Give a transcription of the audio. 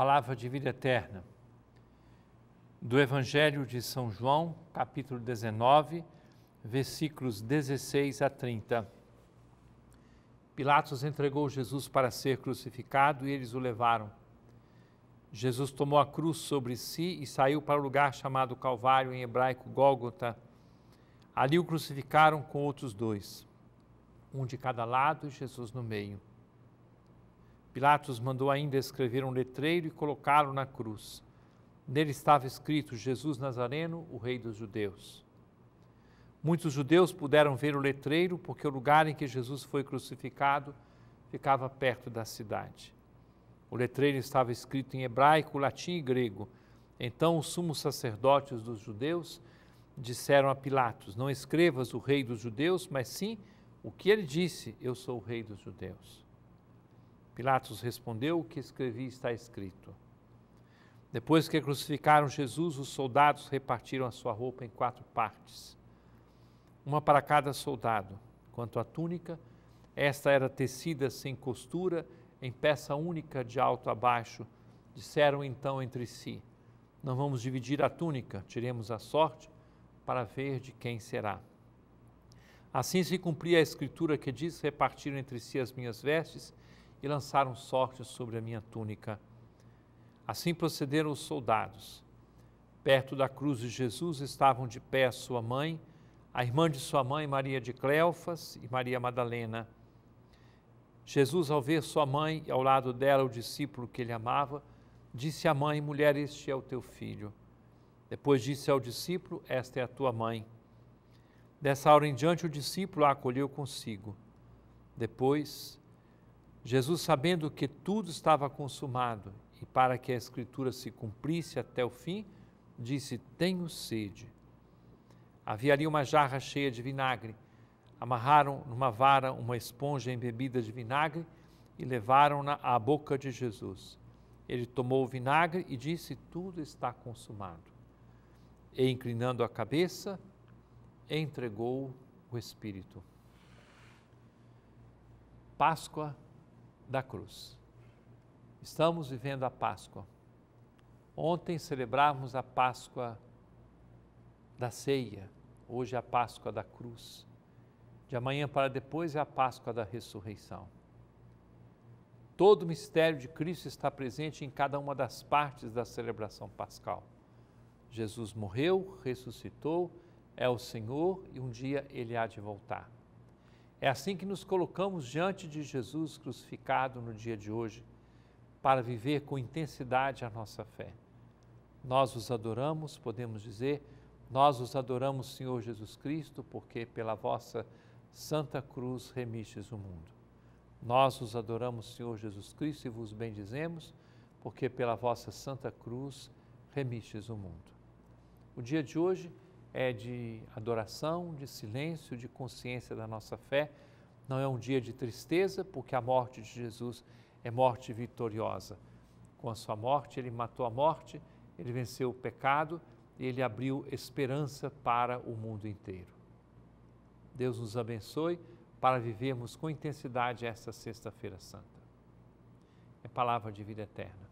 palavra de vida eterna. Do Evangelho de São João, capítulo 19, versículos 16 a 30. Pilatos entregou Jesus para ser crucificado e eles o levaram. Jesus tomou a cruz sobre si e saiu para o lugar chamado Calvário, em hebraico Gólgota. Ali o crucificaram com outros dois, um de cada lado e Jesus no meio. Pilatos mandou ainda escrever um letreiro e colocá-lo na cruz. Nele estava escrito Jesus Nazareno, o Rei dos Judeus. Muitos judeus puderam ver o letreiro porque o lugar em que Jesus foi crucificado ficava perto da cidade. O letreiro estava escrito em hebraico, latim e grego. Então os sumos sacerdotes dos judeus disseram a Pilatos: Não escrevas o Rei dos Judeus, mas sim o que ele disse: Eu sou o Rei dos Judeus. Pilatos respondeu: O que escrevi está escrito. Depois que crucificaram Jesus, os soldados repartiram a sua roupa em quatro partes, uma para cada soldado. Quanto à túnica, esta era tecida sem costura, em peça única de alto a baixo. Disseram então entre si: Não vamos dividir a túnica, tiremos a sorte para ver de quem será. Assim se cumpria a escritura que diz: Repartiram entre si as minhas vestes e lançaram sorte sobre a minha túnica. Assim procederam os soldados. Perto da cruz de Jesus estavam de pé sua mãe, a irmã de sua mãe, Maria de Cleofas, e Maria Madalena. Jesus, ao ver sua mãe e ao lado dela o discípulo que ele amava, disse à mãe: Mulher, este é o teu filho. Depois disse ao discípulo: Esta é a tua mãe. Dessa hora em diante, o discípulo a acolheu consigo. Depois, Jesus, sabendo que tudo estava consumado e para que a Escritura se cumprisse até o fim, disse: Tenho sede. Havia ali uma jarra cheia de vinagre. Amarraram numa vara uma esponja embebida de vinagre e levaram-na à boca de Jesus. Ele tomou o vinagre e disse: Tudo está consumado. E, inclinando a cabeça, entregou o Espírito. Páscoa da cruz. Estamos vivendo a Páscoa. Ontem celebrávamos a Páscoa da ceia, hoje a Páscoa da cruz. De amanhã para depois é a Páscoa da ressurreição. Todo o mistério de Cristo está presente em cada uma das partes da celebração pascal. Jesus morreu, ressuscitou, é o Senhor e um dia ele há de voltar. É assim que nos colocamos diante de Jesus crucificado no dia de hoje, para viver com intensidade a nossa fé. Nós os adoramos, podemos dizer, nós os adoramos, Senhor Jesus Cristo, porque pela vossa santa cruz remistes o mundo. Nós os adoramos, Senhor Jesus Cristo, e vos bendizemos, porque pela vossa santa cruz remistes o mundo. O dia de hoje é de adoração, de silêncio, de consciência da nossa fé. Não é um dia de tristeza, porque a morte de Jesus é morte vitoriosa. Com a sua morte, ele matou a morte, ele venceu o pecado e ele abriu esperança para o mundo inteiro. Deus nos abençoe para vivermos com intensidade esta Sexta-feira Santa. É palavra de vida eterna.